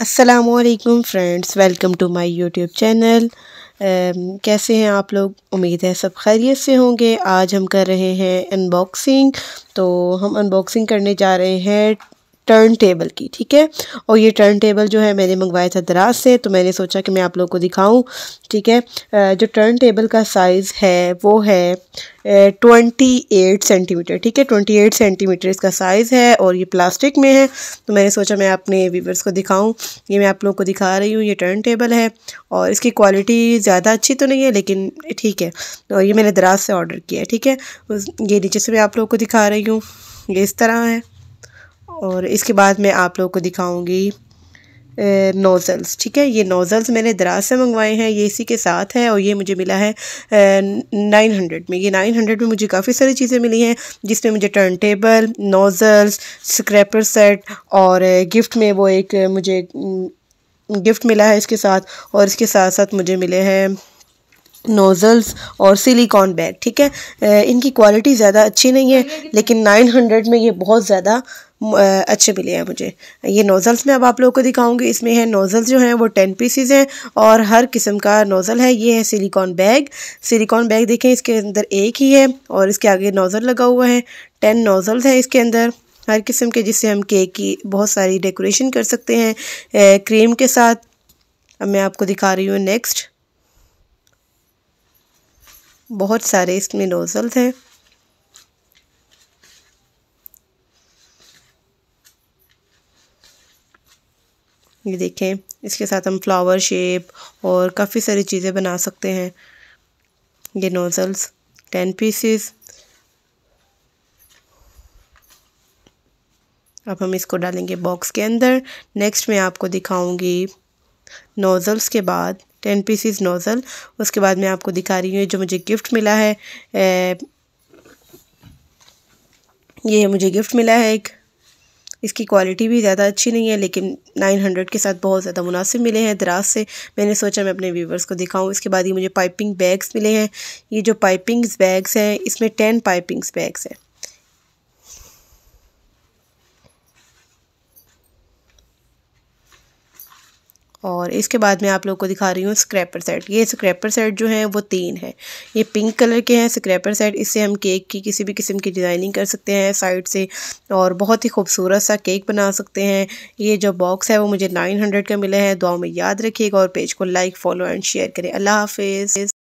असलकम friends welcome to my YouTube channel कैसे हैं आप लोग उम्मीद है सब खैरियत से होंगे आज हम कर रहे हैं अनबॉक्सिंग तो हम अनबॉक्सिंग करने जा रहे हैं टर्न टेबल की ठीक है और ये टर्न टेबल जो है मैंने मंगवाया था दराज से तो मैंने सोचा कि मैं आप लोगों को दिखाऊं ठीक है जो टर्न टेबल का साइज़ है वो है ट्वेंटी एट सेंटीमीटर ठीक है ट्वेंटी एट सेंटीमीटर इसका साइज़ है और ये प्लास्टिक में है तो मैंने सोचा मैं अपने व्यूवर्स को दिखाऊं ये मैं आप लोग को दिखा रही हूँ ये टर्न टेबल है और इसकी क्वालिटी ज़्यादा अच्छी तो नहीं है लेकिन ठीक है और तो ये मैंने दराज से ऑर्डर किया है ठीक है ये नीचे से मैं आप लोग को दिखा रही हूँ ये इस तरह है और इसके बाद मैं आप लोग को दिखाऊंगी नोज़ल्स ठीक है ये नोज़ल्स मैंने दराज से मंगवाए हैं ये इसी के साथ है और ये मुझे मिला है नाइन हंड्रेड में ये नाइन हंड्रेड में मुझे काफ़ी सारी चीज़ें मिली हैं जिसमें मुझे turn table nozzles scraper set और गिफ्ट में वो एक मुझे गिफ्ट मिला है इसके साथ और इसके साथ साथ मुझे मिले हैं नोज़ल्स और सिलिकॉन बैग ठीक है इनकी क्वालिटी ज़्यादा अच्छी नहीं है लेकिन 900 में ये बहुत ज़्यादा अच्छे मिले हैं मुझे ये नोज़ल्स में अब आप लोगों को दिखाऊंगी इसमें है नोज़ल्स जो हैं वो टेन पीसीज हैं और हर किस्म का नोज़ल है ये है सिलिकॉन बैग सिलिकॉन बैग देखें इसके अंदर एक ही है और इसके आगे नोज़ल लगा हुआ है टेन नोज़ल्स हैं इसके अंदर हर किस्म के जिससे हम केक की बहुत सारी डेकोरेशन कर सकते हैं क्रीम के साथ अब मैं आपको दिखा रही हूँ नेक्स्ट बहुत सारे इसमें नोज़ल्स हैं ये देखें इसके साथ हम फ्लावर शेप और काफ़ी सारी चीज़ें बना सकते हैं ये नोज़ल्स टेन पीसेस अब हम इसको डालेंगे बॉक्स के अंदर नेक्स्ट मैं आपको दिखाऊंगी नोज़ल्स के बाद टेन पीसीज नोज़ल उसके बाद मैं आपको दिखा रही हूँ जो मुझे गिफ्ट मिला है ए, ये मुझे गिफ्ट मिला है एक इसकी क्वालिटी भी ज़्यादा अच्छी नहीं है लेकिन 900 के साथ बहुत ज़्यादा मुनासिब मिले हैं दराज से मैंने सोचा मैं अपने व्यूवर्स को दिखाऊं इसके बाद ये मुझे पाइपिंग बैग्स मिले हैं ये जो पाइपिंग्स बैग्स हैं इसमें टेन पाइपिंग्स बैग्स हैं और इसके बाद मैं आप लोग को दिखा रही हूँ स्क्रैपर सेट ये स्क्रैपर सेट जो है वो तीन है ये पिंक कलर के हैं स्क्रैपर सेट इससे हम केक की किसी भी किस्म की डिज़ाइनिंग कर सकते हैं साइड से और बहुत ही खूबसूरत सा केक बना सकते हैं ये जो बॉक्स है वो मुझे नाइन हंड्रेड का मिला है दुआ में याद रखिएगा और पेज को लाइक फॉलो एंड शेयर करें अल्लाह हाफिज़